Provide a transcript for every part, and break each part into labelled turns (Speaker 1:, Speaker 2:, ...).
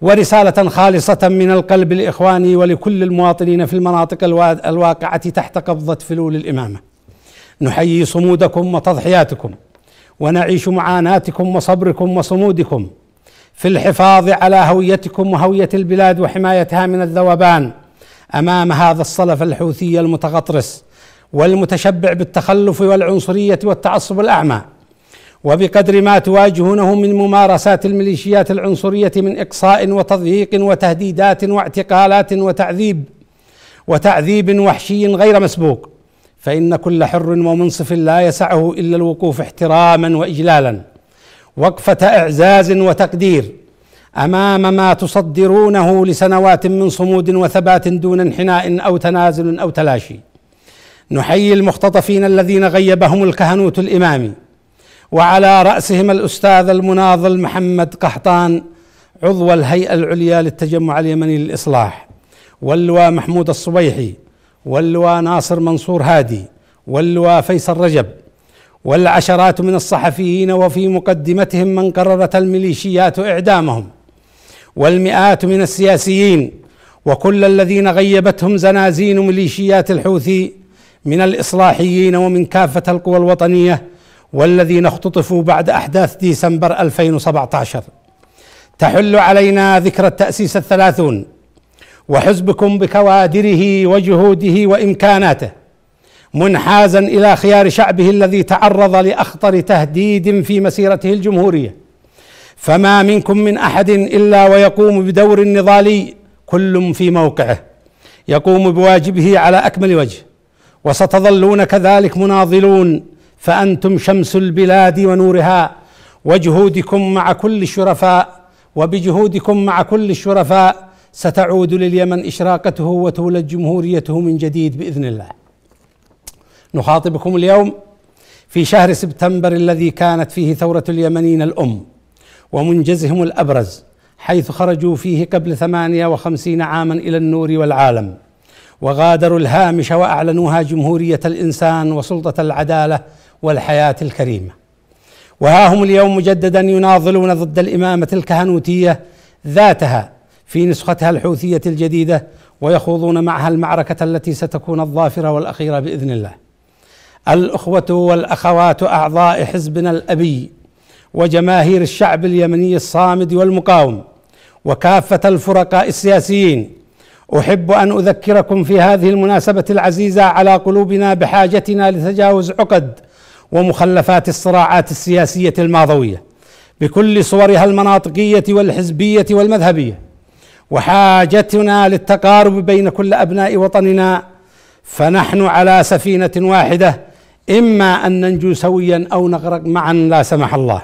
Speaker 1: ورسالة خالصة من القلب لإخواني ولكل المواطنين في المناطق الواقعة تحت قبضة فلول الإمامة نحيي صمودكم وتضحياتكم ونعيش معاناتكم وصبركم وصمودكم في الحفاظ على هويتكم وهوية البلاد وحمايتها من الذوبان أمام هذا الصلف الحوثي المتغطرس والمتشبع بالتخلف والعنصرية والتعصب الأعمى وبقدر ما تواجهونه من ممارسات الميليشيات العنصريه من اقصاء وتضييق وتهديدات واعتقالات وتعذيب وتعذيب وحشي غير مسبوق فان كل حر ومنصف لا يسعه الا الوقوف احتراما واجلالا وقفه اعزاز وتقدير امام ما تصدرونه لسنوات من صمود وثبات دون انحناء او تنازل او تلاشي نحيي المختطفين الذين غيبهم الكهنوت الامامي وعلى رأسهم الأستاذ المناضل محمد قحطان عضو الهيئة العليا للتجمع اليمني للإصلاح واللواء محمود الصبيحي واللواء ناصر منصور هادي واللواء فيصل رجب والعشرات من الصحفيين وفي مقدمتهم من قررت الميليشيات إعدامهم والمئات من السياسيين وكل الذين غيبتهم زنازين ميليشيات الحوثي من الإصلاحيين ومن كافة القوى الوطنية والذين اختطفوا بعد أحداث ديسمبر 2017 تحل علينا ذكرى التأسيس الثلاثون وحزبكم بكوادره وجهوده وإمكاناته منحازا إلى خيار شعبه الذي تعرض لأخطر تهديد في مسيرته الجمهورية فما منكم من أحد إلا ويقوم بدور نضالي كل في موقعه يقوم بواجبه على أكمل وجه وستظلون كذلك مناضلون فأنتم شمس البلاد ونورها وجهودكم مع كل الشرفاء وبجهودكم مع كل الشرفاء ستعود لليمن إشراقته وتولد جمهوريته من جديد بإذن الله نخاطبكم اليوم في شهر سبتمبر الذي كانت فيه ثورة اليمنيين الأم ومنجزهم الأبرز حيث خرجوا فيه قبل ثمانية وخمسين عاما إلى النور والعالم وغادروا الهامش وأعلنوها جمهورية الإنسان وسلطة العدالة والحياة الكريمة وها هم اليوم مجددا يناضلون ضد الإمامة الكهنوتية ذاتها في نسختها الحوثية الجديدة ويخوضون معها المعركة التي ستكون الظافرة والأخيرة بإذن الله الأخوة والأخوات أعضاء حزبنا الأبي وجماهير الشعب اليمني الصامد والمقاوم وكافة الفرقاء السياسيين أحب أن أذكركم في هذه المناسبة العزيزة على قلوبنا بحاجتنا لتجاوز عقد ومخلفات الصراعات السياسيه الماضويه بكل صورها المناطقيه والحزبيه والمذهبيه وحاجتنا للتقارب بين كل ابناء وطننا فنحن على سفينه واحده اما ان ننجو سويا او نغرق معا لا سمح الله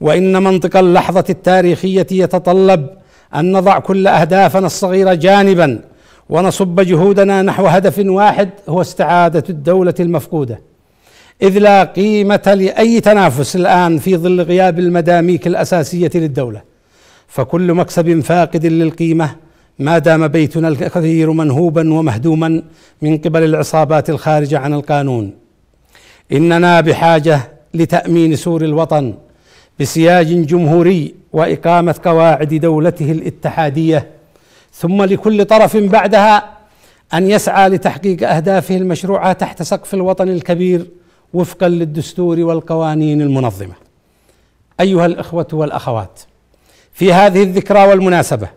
Speaker 1: وان منطق اللحظه التاريخيه يتطلب ان نضع كل اهدافنا الصغيره جانبا ونصب جهودنا نحو هدف واحد هو استعاده الدوله المفقوده إذ لا قيمة لأي تنافس الآن في ظل غياب المداميك الأساسية للدولة فكل مكسب فاقد للقيمة ما دام بيتنا الكثير منهوبا ومهدوما من قبل العصابات الخارجة عن القانون إننا بحاجة لتأمين سور الوطن بسياج جمهوري وإقامة قواعد دولته الاتحادية ثم لكل طرف بعدها أن يسعى لتحقيق أهدافه المشروعة تحت سقف الوطن الكبير وفقا للدستور والقوانين المنظمه. ايها الاخوه والاخوات في هذه الذكرى والمناسبه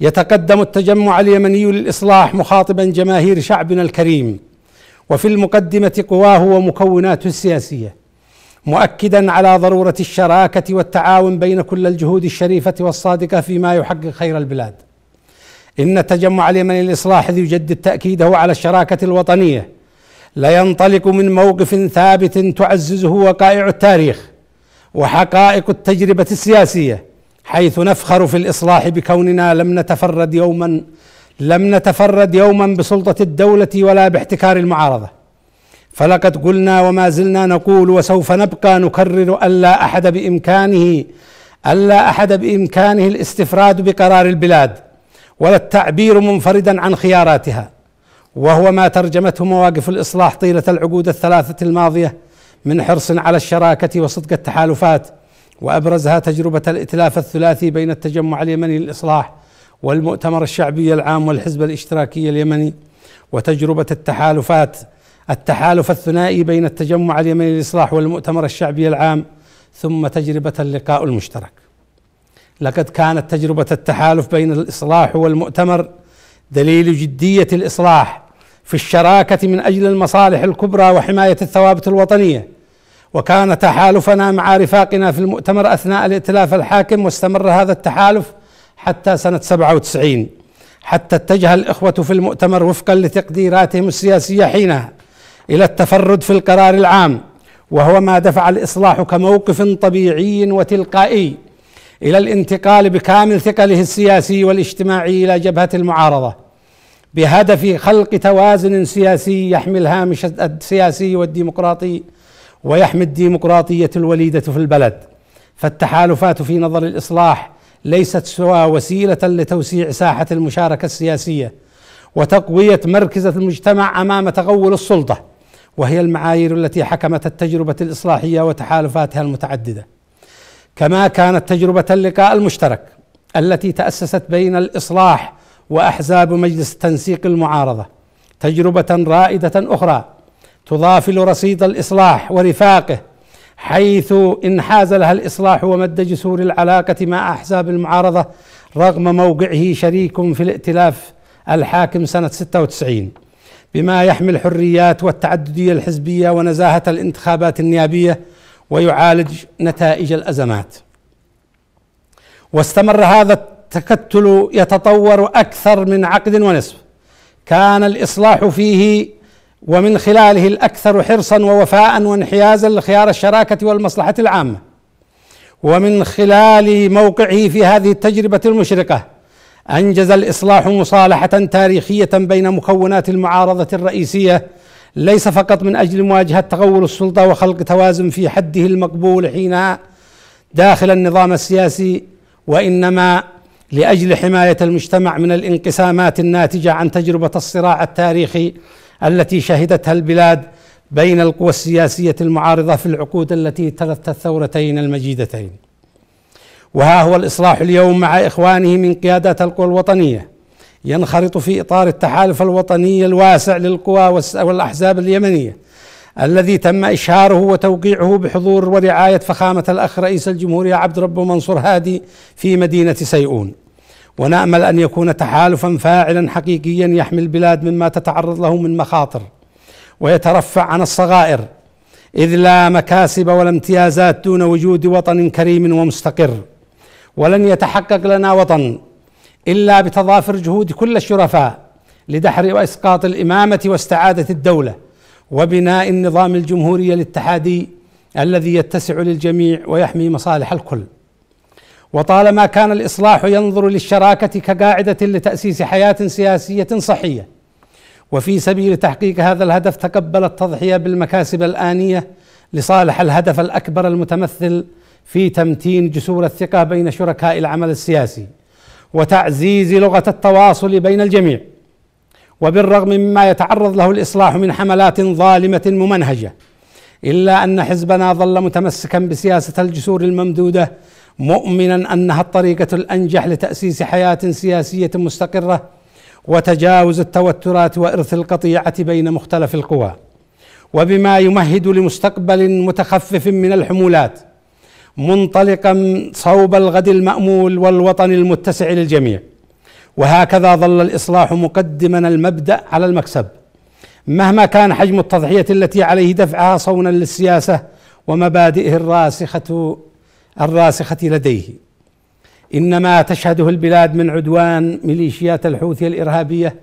Speaker 1: يتقدم التجمع اليمني للاصلاح مخاطبا جماهير شعبنا الكريم وفي المقدمه قواه ومكوناته السياسيه مؤكدا على ضروره الشراكه والتعاون بين كل الجهود الشريفه والصادقه فيما يحقق خير البلاد. ان التجمع اليمني للاصلاح يجدد تاكيده على الشراكه الوطنيه لا ينطلق من موقف ثابت تعززه وقائع التاريخ وحقائق التجربة السياسية حيث نفخر في الإصلاح بكوننا لم نتفرد يوما لم نتفرد يوما بسلطة الدولة ولا باحتكار المعارضة فلقد قلنا وما زلنا نقول وسوف نبقى نكرر ألا أحد بإمكانه ألا أحد بإمكانه الاستفراد بقرار البلاد ولا التعبير منفردا عن خياراتها وهو ما ترجمته مواقف الإصلاح طيلة العقود الثلاثة الماضية من حرص على الشراكة وصدق التحالفات وأبرزها تجربة الائتلاف الثلاثي بين التجمع اليمني للإصلاح والمؤتمر الشعبي العام والحزب الاشتراكي اليمني وتجربة التحالفات التحالف الثنائي بين التجمع اليمني للإصلاح والمؤتمر الشعبي العام ثم تجربة اللقاء المشترك لقد كانت تجربة التحالف بين الإصلاح والمؤتمر دليل جدية الإصلاح في الشراكة من أجل المصالح الكبرى وحماية الثوابت الوطنية وكان تحالفنا مع رفاقنا في المؤتمر أثناء الائتلاف الحاكم واستمر هذا التحالف حتى سنة 97 حتى اتجه الإخوة في المؤتمر وفقا لتقديراتهم السياسية حينها إلى التفرد في القرار العام وهو ما دفع الإصلاح كموقف طبيعي وتلقائي إلى الانتقال بكامل ثقله السياسي والاجتماعي إلى جبهة المعارضة بهدف خلق توازن سياسي يحمي الهامش السياسي والديمقراطي ويحمي الديمقراطية الوليدة في البلد فالتحالفات في نظر الإصلاح ليست سوى وسيلة لتوسيع ساحة المشاركة السياسية وتقوية مركز المجتمع أمام تغول السلطة وهي المعايير التي حكمت التجربة الإصلاحية وتحالفاتها المتعددة كما كانت تجربة اللقاء المشترك التي تأسست بين الإصلاح واحزاب مجلس تنسيق المعارضه تجربه رائده اخرى تضافل رصيد الاصلاح ورفاقه حيث انحاز لها الاصلاح ومد جسور العلاقه مع احزاب المعارضه رغم موقعه شريك في الائتلاف الحاكم سنه 96 بما يحمي الحريات والتعدديه الحزبيه ونزاهه الانتخابات النيابيه ويعالج نتائج الازمات واستمر هذا التكتل يتطور أكثر من عقد ونصف كان الإصلاح فيه ومن خلاله الأكثر حرصا ووفاء وانحيازا لخيار الشراكة والمصلحة العامة ومن خلال موقعه في هذه التجربة المشرقة أنجز الإصلاح مصالحة تاريخية بين مكونات المعارضة الرئيسية ليس فقط من أجل مواجهة تغول السلطة وخلق توازن في حده المقبول حينها داخل النظام السياسي وإنما لاجل حمايه المجتمع من الانقسامات الناتجه عن تجربه الصراع التاريخي التي شهدتها البلاد بين القوى السياسيه المعارضه في العقود التي تلت الثورتين المجيدتين. وها هو الاصلاح اليوم مع اخوانه من قيادات القوى الوطنيه ينخرط في اطار التحالف الوطني الواسع للقوى والاحزاب اليمنيه الذي تم إشهاره وتوقيعه بحضور ورعاية فخامة الأخ رئيس الجمهورية عبد رب منصور هادي في مدينة سيئون ونأمل أن يكون تحالفا فاعلا حقيقيا يحمي البلاد مما تتعرض له من مخاطر ويترفع عن الصغائر إذ لا مكاسب ولا امتيازات دون وجود وطن كريم ومستقر ولن يتحقق لنا وطن إلا بتضافر جهود كل الشرفاء لدحر وإسقاط الإمامة واستعادة الدولة وبناء النظام الجمهوري الاتحادي الذي يتسع للجميع ويحمي مصالح الكل وطالما كان الاصلاح ينظر للشراكه كقاعده لتاسيس حياه سياسيه صحيه وفي سبيل تحقيق هذا الهدف تقبل التضحيه بالمكاسب الانيه لصالح الهدف الاكبر المتمثل في تمتين جسور الثقه بين شركاء العمل السياسي وتعزيز لغه التواصل بين الجميع وبالرغم مما يتعرض له الإصلاح من حملات ظالمة ممنهجة إلا أن حزبنا ظل متمسكا بسياسة الجسور الممدودة مؤمنا أنها الطريقة الأنجح لتأسيس حياة سياسية مستقرة وتجاوز التوترات وإرث القطيعة بين مختلف القوى وبما يمهد لمستقبل متخفف من الحمولات منطلقا صوب الغد المأمول والوطن المتسع للجميع وهكذا ظل الإصلاح مقدما المبدأ على المكسب مهما كان حجم التضحية التي عليه دفعها صونا للسياسة ومبادئه الراسخة الراسخة لديه انما تشهده البلاد من عدوان ميليشيات الحوثي الارهابيه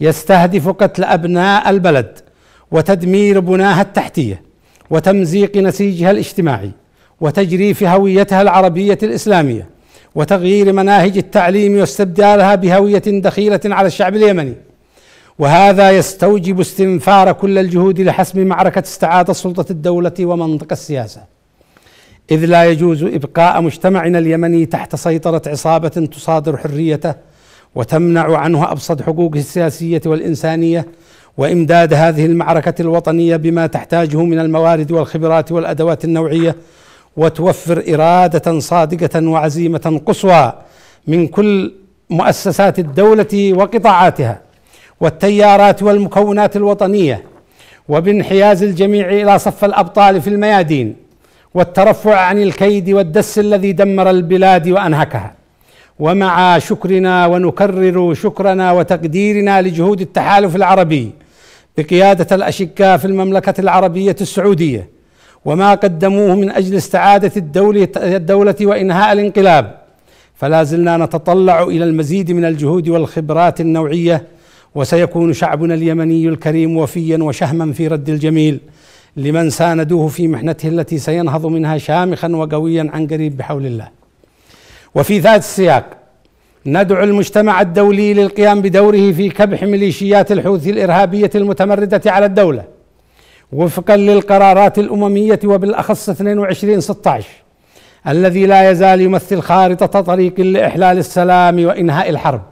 Speaker 1: يستهدف قتل ابناء البلد وتدمير بناها التحتيه وتمزيق نسيجها الاجتماعي وتجريف هويتها العربيه الاسلاميه وتغيير مناهج التعليم واستبدالها بهويه دخيله على الشعب اليمني وهذا يستوجب استنفار كل الجهود لحسم معركه استعاده سلطه الدوله ومنطق السياسه اذ لا يجوز ابقاء مجتمعنا اليمني تحت سيطره عصابه تصادر حريته وتمنع عنه ابسط حقوقه السياسيه والانسانيه وامداد هذه المعركه الوطنيه بما تحتاجه من الموارد والخبرات والادوات النوعيه وتوفر اراده صادقه وعزيمه قصوى من كل مؤسسات الدوله وقطاعاتها والتيارات والمكونات الوطنيه وبانحياز الجميع الى صف الابطال في الميادين والترفع عن الكيد والدس الذي دمر البلاد وانهكها ومع شكرنا ونكرر شكرنا وتقديرنا لجهود التحالف العربي بقياده الاشقاء في المملكه العربيه السعوديه وما قدموه من أجل استعادة الدولة, الدولة وإنهاء الانقلاب فلا زلنا نتطلع إلى المزيد من الجهود والخبرات النوعية وسيكون شعبنا اليمني الكريم وفيا وشهما في رد الجميل لمن ساندوه في محنته التي سينهض منها شامخا وقويا عن قريب بحول الله وفي ذات السياق ندعو المجتمع الدولي للقيام بدوره في كبح ميليشيات الحوثي الإرهابية المتمردة على الدولة وفقا للقرارات الأممية وبالأخص 2216 الذي لا يزال يمثل خارطة طريق لإحلال السلام وإنهاء الحرب